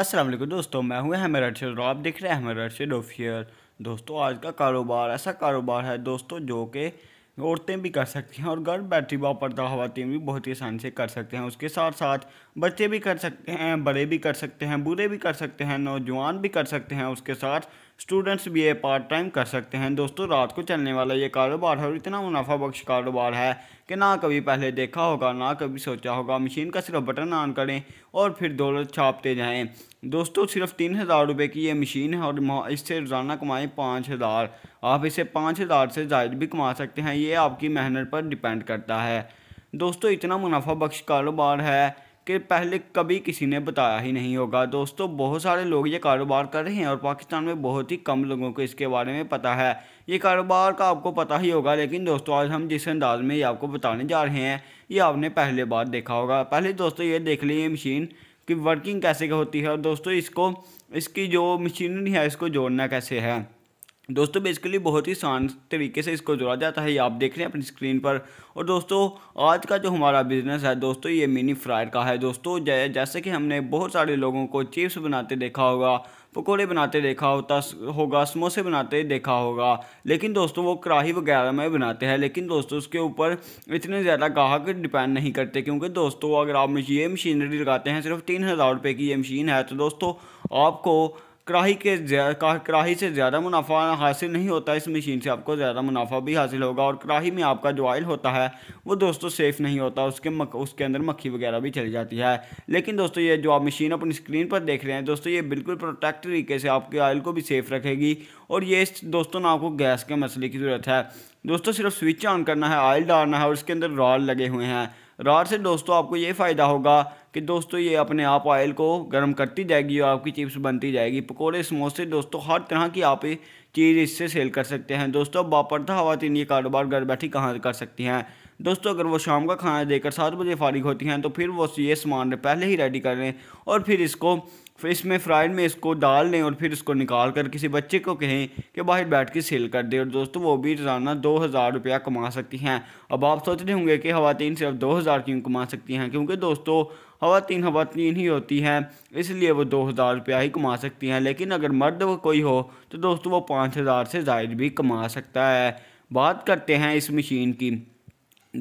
असलम दोस्तों मैं हूँ हमें अर्शद और आप देख रहे हैं हमें अर्शद ऑफियर दोस्तों आज का कारोबार ऐसा कारोबार है दोस्तों जो कि औरतें भी कर सकती हैं और घर बैठे वापरदा खातन भी बहुत ही आसानी से कर सकते हैं उसके साथ साथ बच्चे भी कर सकते हैं बड़े भी कर सकते हैं बूढ़े भी कर सकते हैं नौजवान भी कर सकते हैं उसके साथ स्टूडेंट्स भी ये पार्ट टाइम कर सकते हैं दोस्तों रात को चलने वाला ये कारोबार है और इतना मुनाफा बख्श कारोबार है कि ना कभी पहले देखा होगा ना कभी सोचा होगा मशीन का सिर्फ बटन ऑन करें और फिर दौलत छापते जाएं दोस्तों सिर्फ तीन हज़ार रुपये की ये मशीन है और इससे रोज़ाना कमाएँ पाँच हज़ार आप इसे पाँच हज़ार से ज़ायद भी कमा सकते हैं ये आपकी मेहनत पर डिपेंड करता है दोस्तों इतना मुनाफा बख्श कारोबार है कि पहले कभी किसी ने बताया ही नहीं होगा दोस्तों बहुत सारे लोग ये कारोबार कर रहे हैं और पाकिस्तान में बहुत ही कम लोगों को इसके बारे में पता है ये कारोबार का आपको पता ही होगा लेकिन दोस्तों आज हम जिस अंदाज में ये आपको बताने जा रहे हैं ये आपने पहले बार देखा होगा पहले दोस्तों ये देख ली ये मशीन की वर्किंग कैसे होती है और दोस्तों इसको इसकी जो मशीनरी है इसको जोड़ना कैसे है दोस्तों बेसिकली बहुत ही शांत तरीके से इसको जोड़ा जाता है ये आप देख रहे हैं अपनी स्क्रीन पर और दोस्तों आज का जो हमारा बिजनेस है दोस्तों ये मिनी फ्रायर का है दोस्तों जैसे कि हमने बहुत सारे लोगों को चिप्स बनाते देखा होगा पकोड़े बनाते देखा होता होगा समोसे बनाते देखा होगा लेकिन दोस्तों वो कढ़ाही वगैरह में बनाते हैं लेकिन दोस्तों उसके ऊपर इतने ज़्यादा ग्राहक डिपेंड नहीं करते क्योंकि दोस्तों अगर आप ये मशीनरी लगाते हैं सिर्फ तीन हज़ार रुपये की ये मशीन है तो दोस्तों आपको कढ़ाई के कढ़ाई से ज़्यादा मुनाफा हासिल नहीं होता इस मशीन से आपको ज़्यादा मुनाफा भी हासिल होगा और कढ़ाई में आपका जो ऑयल होता है वो दोस्तों सेफ़ नहीं होता उसके मक, उसके अंदर मक्खी वगैरह भी चली जाती है लेकिन दोस्तों ये जो आप मशीन अपनी स्क्रीन पर देख रहे हैं दोस्तों ये बिल्कुल प्रोटेक्ट तरीके से आपके ऑयल को भी सेफ़ रखेगी और ये दोस्तों ना आपको गैस के मसले की ज़रूरत है दोस्तों सिर्फ स्विच ऑन करना है ऑयल डालना है और उसके अंदर रॉल लगे हुए हैं रॉड से दोस्तों आपको ये फ़ायदा होगा कि दोस्तों ये अपने आप ऑयल को गर्म करती जाएगी और आपकी चिप्स बनती जाएगी पकोड़े समोसे दोस्तों हर तरह की आप चीज़ इससे सेल कर सकते हैं दोस्तों बापरदा खातन ये कारोबार घर बैठी कहाँ कर सकती हैं दोस्तों अगर वो शाम का खाना देकर सात बजे फारिग होती हैं तो फिर वो ये सामान पहले ही रेडी कर लें और फिर इसको फिर इसमें फ्राइड में इसको डाल लें और फिर इसको निकाल कर किसी बच्चे को कहें कि बाहर बैठ के सेल कर दे और दोस्तों वो भी रोज़ाना दो हज़ार रुपया कमा सकती हैं अब आप सोच रहे होंगे कि खातन सिर्फ दो हज़ार क्यों कमा सकती हैं क्योंकि दोस्तों खातन खातन ही होती हैं इसलिए वो दो हज़ार रुपया ही कमा सकती हैं लेकिन अगर मर्द कोई हो तो दोस्तों वो पाँच हज़ार से जायद भी कमा सकता है बात करते हैं इस मशीन की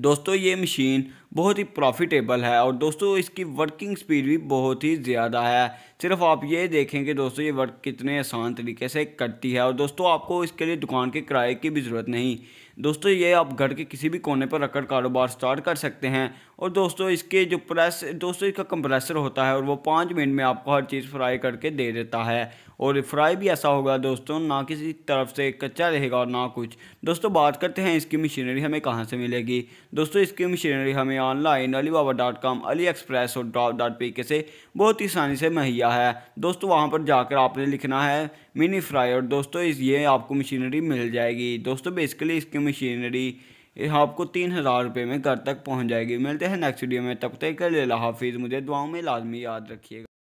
दोस्तों ये मशीन बहुत ही प्रॉफिटेबल है और दोस्तों इसकी वर्किंग स्पीड भी बहुत ही ज़्यादा है सिर्फ आप ये देखें कि दोस्तों ये वर्क कितने आसान तरीके से करती है और दोस्तों आपको इसके लिए दुकान के किराए की भी ज़रूरत नहीं दोस्तों ये आप घर के किसी भी कोने पर रखकर कारोबार स्टार्ट कर सकते हैं और दोस्तों इसके जो प्रेस दोस्तों इसका कंप्रेसर होता है और वो पाँच मिनट में आपको हर चीज़ फ्राई करके दे देता है और फ्राई भी ऐसा होगा दोस्तों ना किसी तरफ से कच्चा रहेगा और ना कुछ दोस्तों बात करते हैं इसकी मशीनरी हमें कहाँ से मिलेगी दोस्तों इसकी मशीनरी हमें online Alibaba dot com AliExpress और डॉट डॉट पी के से बहुत ही आसानी से मुहैया है दोस्तों वहाँ पर जाकर आपने लिखना है मिनी फ्राई और दोस्तों इस ये आपको मशीनरी मिल जाएगी दोस्तों बेसिकली इसकी मशीनरी आपको तीन हज़ार रुपये में घर तक पहुँच जाएगी मिलते हैं नेक्स्ट वीडियो में तब तक के लिए हाफिज़ मुझे दुआओं में लाजमी याद रखिएगा